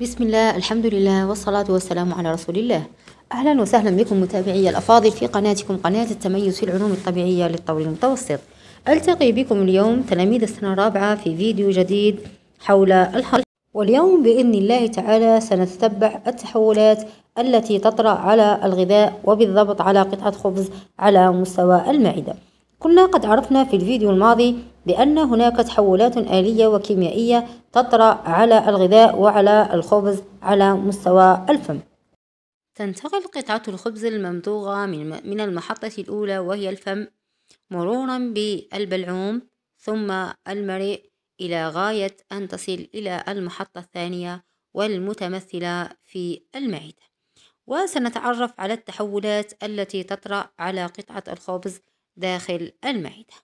بسم الله الحمد لله والصلاة والسلام على رسول الله أهلا وسهلا بكم متابعي الأفاضل في قناتكم قناة التميز في العلوم الطبيعية للطول المتوسط ألتقي بكم اليوم تلاميذ السنة الرابعة في فيديو جديد حول الحل واليوم بإذن الله تعالى سنتتبع التحولات التي تطرأ على الغذاء وبالضبط على قطعة خبز على مستوى المعدة كنا قد عرفنا في الفيديو الماضي بأن هناك تحولات آلية وكيميائية تطرأ على الغذاء وعلى الخبز على مستوى الفم تنتقل قطعة الخبز الممضوغة من, من المحطة الأولى وهي الفم مرورا بالبلعوم ثم المريء إلى غاية أن تصل إلى المحطة الثانية والمتمثلة في المعدة وسنتعرف على التحولات التي تطرأ على قطعة الخبز داخل المعدة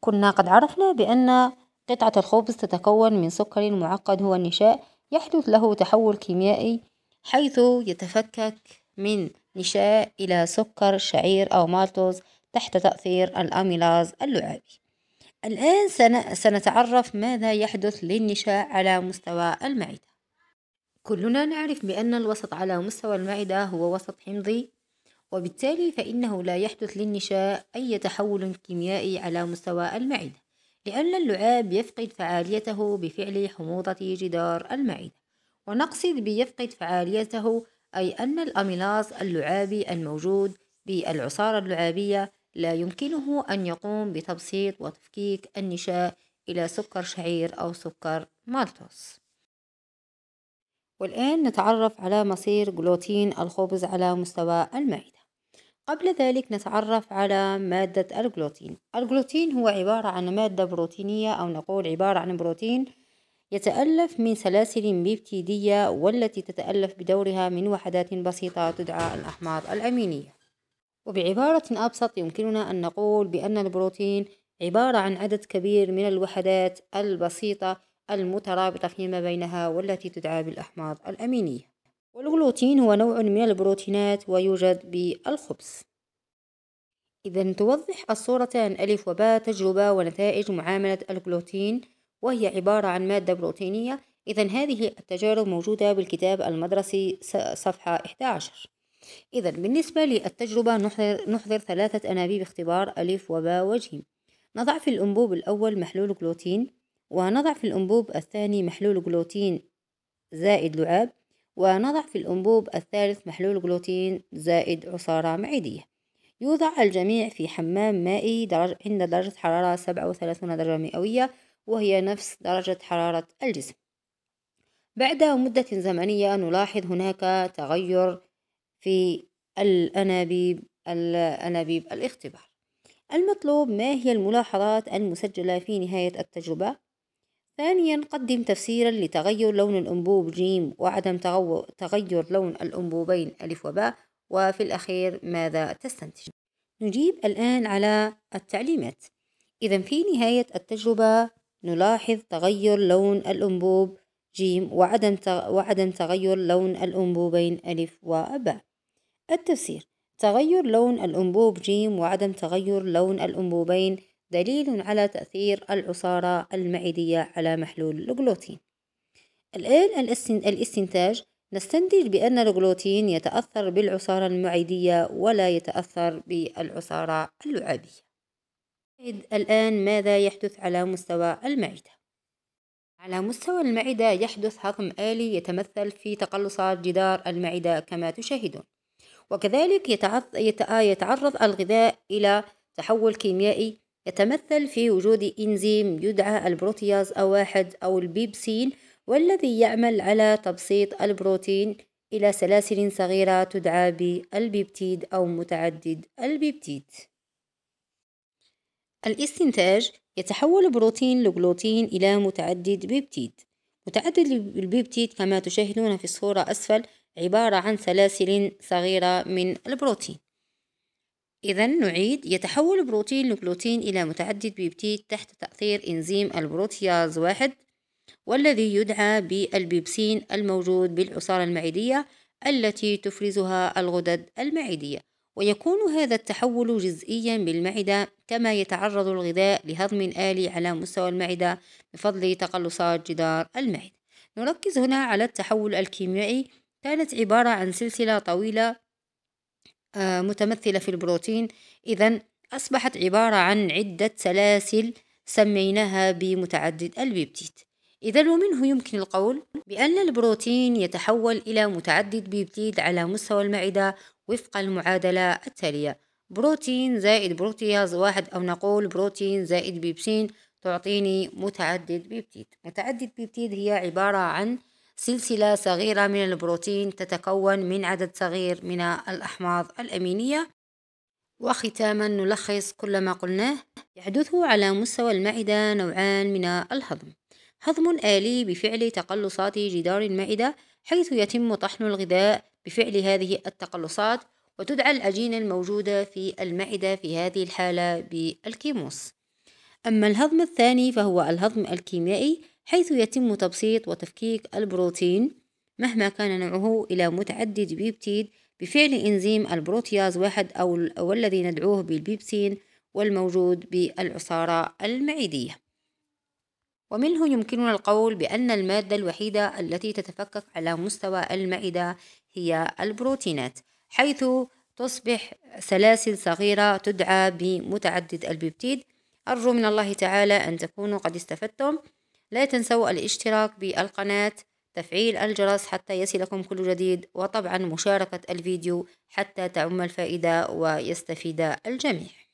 كنا قد عرفنا بأن قطعة الخبز تتكون من سكر معقد هو النشاء يحدث له تحول كيميائي حيث يتفكك من نشاء إلى سكر شعير أو مالتوز تحت تأثير الأميلاز اللعابي الآن سنتعرف ماذا يحدث للنشاء على مستوى المعدة كلنا نعرف بأن الوسط على مستوى المعدة هو وسط حمضي وبالتالي فإنه لا يحدث للنشاء أي تحول كيميائي على مستوى المعدة لأن اللعاب يفقد فعاليته بفعل حموضة جدار المعدة ونقصد بيفقد فعاليته أي أن الأميلاز اللعابي الموجود بالعصارة اللعابية لا يمكنه أن يقوم بتبسيط وتفكيك النشاء إلى سكر شعير أو سكر مالتوس والآن نتعرف على مصير جلوتين الخبز على مستوى المعدة قبل ذلك نتعرف على مادة الجلوتين الجلوتين هو عبارة عن مادة بروتينية أو نقول عبارة عن بروتين يتألف من سلاسل بيبتيدية والتي تتألف بدورها من وحدات بسيطة تدعى الأحماض الأمينية وبعبارة أبسط يمكننا أن نقول بأن البروتين عبارة عن عدد كبير من الوحدات البسيطة المترابطة فيما بينها والتي تدعى بالأحماض الأمينية والغلوتين هو نوع من البروتينات ويوجد بالخبز إذا توضح الصورتان ألف وباء تجربة ونتائج معاملة الجلوتين وهي عبارة عن مادة بروتينية إذا هذه التجارب موجودة بالكتاب المدرسي صفحة 11 إذا بالنسبة للتجربة نحضر, نحضر ثلاثة أنابيب اختبار ألف وباء وجيم نضع في الأنبوب الأول محلول غلوتين ونضع في الأنبوب الثاني محلول جلوتين زائد لعاب ونضع في الأنبوب الثالث محلول جلوتين زائد عصارة معدية يوضع الجميع في حمام مائي درج عند درجة حرارة 37 درجة مئوية وهي نفس درجة حرارة الجسم بعد مدة زمنية نلاحظ هناك تغير في الأنابيب الأنابيب الاختبار المطلوب ما هي الملاحظات المسجلة في نهاية التجربة ثانيا قدم تفسيرا لتغير لون الأنبوب ج وعدم تغير لون الأنبوبين ألف وباء وفي الأخير ماذا تستنتج نجيب الآن على التعليمات إذا في نهاية التجربة نلاحظ تغير لون الأنبوب ج وعدم وعدم تغير لون الأنبوبين ألف وباء التفسير تغير لون الأنبوب ج وعدم تغير لون الأنبوبين دليل على تأثير العصارة المعدية على محلول الجلوتين الآن الاستنتاج نستنتج بأن الجلوتين يتأثر بالعصارة المعدية ولا يتأثر بالعصارة اللعابية الآن ماذا يحدث على مستوى المعدة؟ على مستوى المعدة يحدث هضم آلي يتمثل في تقلصات جدار المعدة كما تشاهدون وكذلك يتعرض الغذاء إلى تحول كيميائي يتمثل في وجود إنزيم يدعى البروتياز أواحد أو البيبسين والذي يعمل على تبسيط البروتين إلى سلاسل صغيرة تدعى بالبيبتيد أو متعدد البيبتيد الاستنتاج يتحول بروتين لجلوتين إلى متعدد بيبتيد متعدد البيبتيد كما تشاهدون في الصورة أسفل عبارة عن سلاسل صغيرة من البروتين إذا نعيد يتحول بروتين الجلوتين إلى متعدد بيبتيد تحت تأثير إنزيم البروتياز واحد والذي يدعى بالبيبسين الموجود بالعصارة المعدية التي تفرزها الغدد المعدية ويكون هذا التحول جزئيا بالمعدة كما يتعرض الغذاء لهضم آلي على مستوى المعدة بفضل تقلصات جدار المعدة نركز هنا على التحول الكيميائي كانت عبارة عن سلسلة طويلة آه، متمثلة في البروتين إذا أصبحت عبارة عن عدة سلاسل سميناها بمتعدد البيبتيد إذا ومنه يمكن القول بأن البروتين يتحول إلى متعدد بيبتيد على مستوى المعدة وفق المعادلة التالية بروتين زائد بروتياز واحد أو نقول بروتين زائد بيبسين تعطيني متعدد بيبتيد متعدد بيبتيد هي عبارة عن سلسلة صغيرة من البروتين تتكون من عدد صغير من الأحماض الأمينية وختاما نلخص كل ما قلناه يحدث على مستوى المعدة نوعان من الهضم هضم آلي بفعل تقلصات جدار المعدة حيث يتم طحن الغذاء بفعل هذه التقلصات وتدعى العجينة الموجودة في المعدة في هذه الحالة بالكيموس أما الهضم الثاني فهو الهضم الكيميائي حيث يتم تبسيط وتفكيك البروتين مهما كان نوعه إلى متعدد بيبتيد بفعل إنزيم البروتياز واحد أو والذي ندعوه بالبيبسين والموجود بالعصارة المعدية ومنه يمكننا القول بأن المادة الوحيدة التي تتفكك على مستوى المعدة هي البروتينات حيث تصبح سلاسل صغيرة تدعى بمتعدد البيبتيد أرجو من الله تعالى أن تكونوا قد استفدتم لا تنسوا الاشتراك بالقناة تفعيل الجرس حتى يصلكم كل جديد وطبعا مشاركة الفيديو حتى تعم الفائدة ويستفيد الجميع